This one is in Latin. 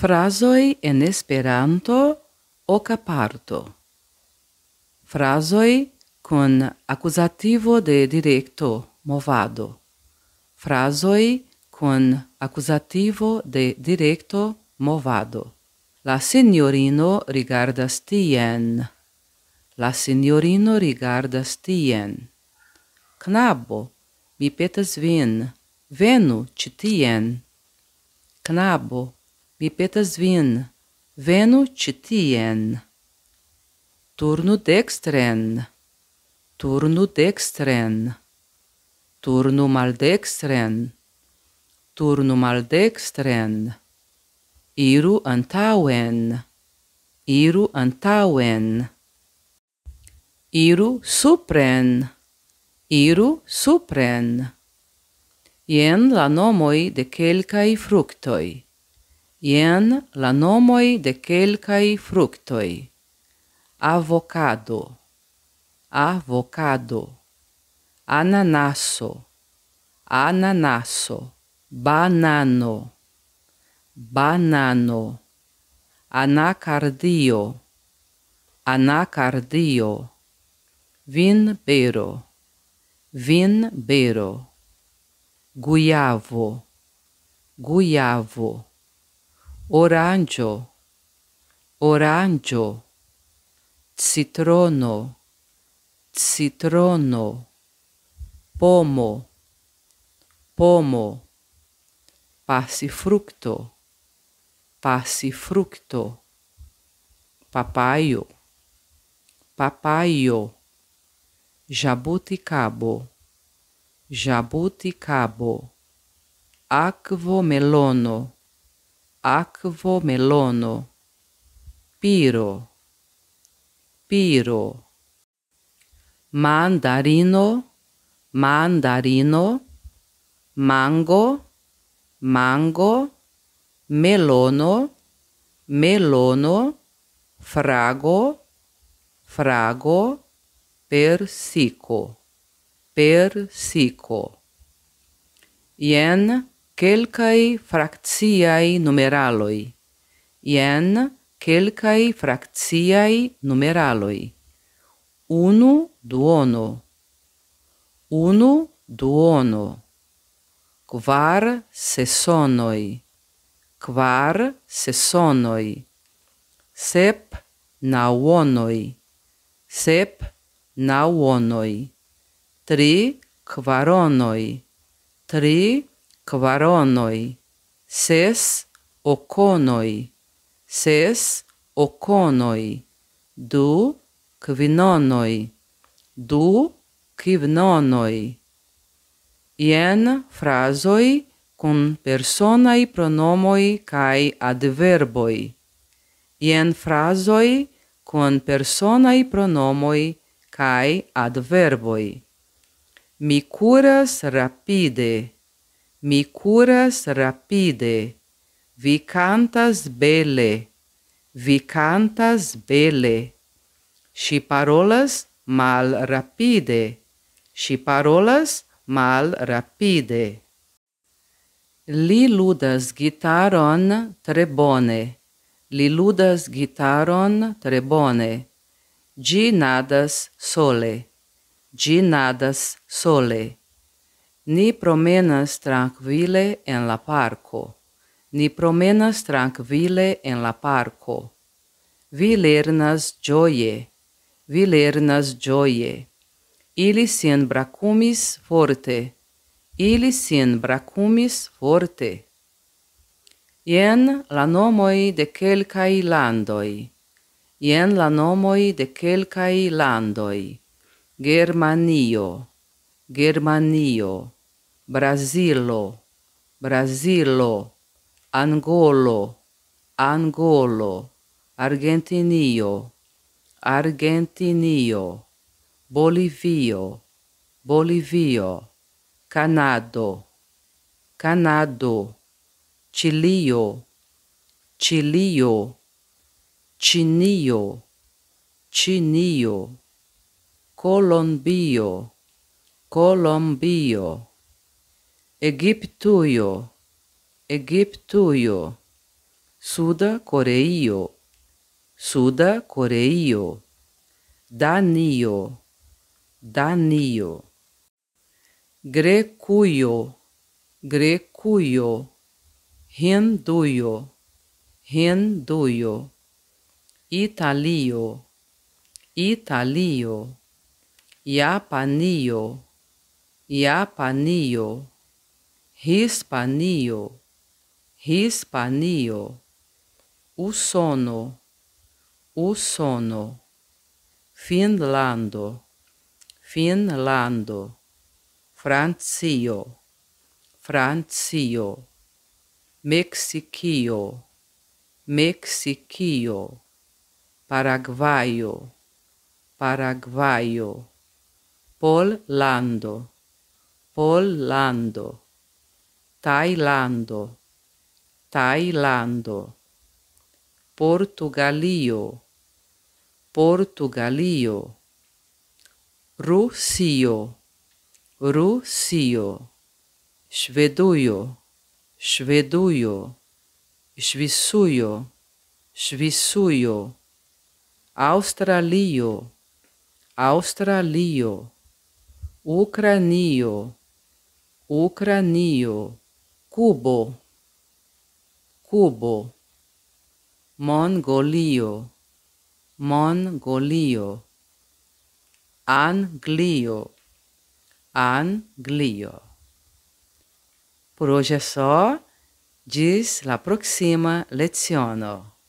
Frasoi en Esperanto oca parto. Frasoi con accusativo de directo movado. Frasoi con accusativo de directo movado. La signorino rigardas tien. La signorino rigardas tien. Knabo, mi petas vin, venu citien. Knabo, mi petas vin, venu citien. Turnu dextren, turnu dextren, turnu maldextren, turnu maldextren, iru antauen, iru antauen, iru supren, iru supren. Ien la nomoi de quelcae fructoi. Ien la nomoi de celcai fructoi. Avocado, avocado, ananasso, ananasso, banano, banano, anacardio, anacardio, vinbero, vinbero, guiavo, guiavo. oranjo, oranjo, citrono, citrono, pomo, pomo, passifruto, passifruto, papaio, papaio, jabuticabo, jabuticabo, melono acvo melono, piro, piro, mandarino, mandarino, mango, mango, melono, melono, frago, frago, persico, persico. Yen. quelcae fractiae numeraloi. Ien quelcae fractiae numeraloi. Unu duono. Unu duono. Quar sesonoi. Quar sesonoi. Sep nauonoi. Sep nauonoi. Tri quaronoi. Tri quaronoi kvaronoi ses okonoi ses okonoi du kvinonoi du kvinonoi ien frazoi cum persona i pronomoi kai adverboi ien frazoi cum persona i pronomoi kai adverboi mi curas rapide Mi curas rapide. Vi cantas bele. Vi cantas bele. Si parolas mal rapide. Si parolas mal rapide. Li ludas gitaron trebone. Li ludas gitaron trebone. Gi nadas sole. Gi nadas sole. Ni promenas tranquille en la parco. Ni promenas tranquille en la parco. Vi lernas gioie. Vi lernas gioie. Ili sin bracumis forte. Ili sin bracumis forte. Ien la nomoi de quelcai landoi. Ien la nomoi de quelcai landoi. Germanio. Germanio. Brasilo Brasilo Angolo Angolo Argentinio Argentinio Bolivio Bolivio Canado Canado Chilio Chilio Chinio Chinio Colombio Colombio Egiptuio, Egiptuio, Suda Coreio, Suda Coreio, Danio, Danio, Grecuio, Grecuio, Hinduio, Hinduio, Italio, Italio, Iapanio, Iapanio Hispanio, Hispanio. O sono, o sono. Finlando, Finlando. Francio, Francio. Mexiquio, Mexiquio. Paraguaio, Paraguaio. Polando, Polando. Tailando, Tailando, Portugalio, Portugalio, Rusio, Rusio, Sveduio, Sveduio. Švisujo, Švisujo, Australio, Australio. Ucranio, Ucranio, cubo, cubo, mongolio, mongolio, anglio, anglio. Por hoje é só. Diz la próxima leciono.